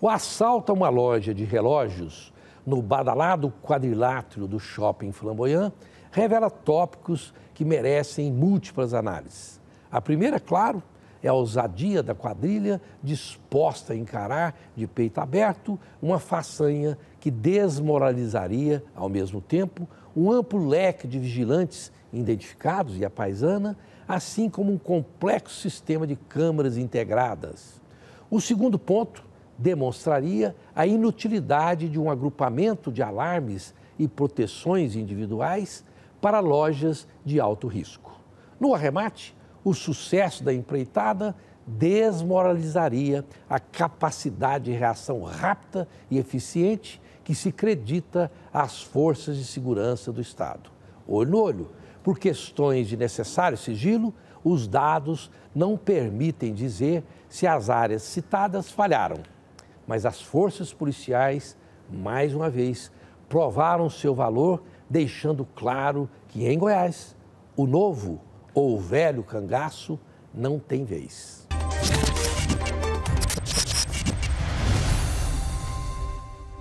O assalto a uma loja de relógios no badalado quadrilátero do shopping flamboyant revela tópicos que merecem múltiplas análises. A primeira, claro, é a ousadia da quadrilha disposta a encarar de peito aberto uma façanha que desmoralizaria, ao mesmo tempo, um amplo leque de vigilantes identificados e a paisana, assim como um complexo sistema de câmaras integradas. O segundo ponto demonstraria a inutilidade de um agrupamento de alarmes e proteções individuais para lojas de alto risco. No arremate, o sucesso da empreitada desmoralizaria a capacidade de reação rápida e eficiente que se acredita às forças de segurança do Estado. Olho no olho, por questões de necessário sigilo, os dados não permitem dizer se as áreas citadas falharam mas as forças policiais, mais uma vez, provaram seu valor, deixando claro que em Goiás, o novo ou o velho cangaço não tem vez.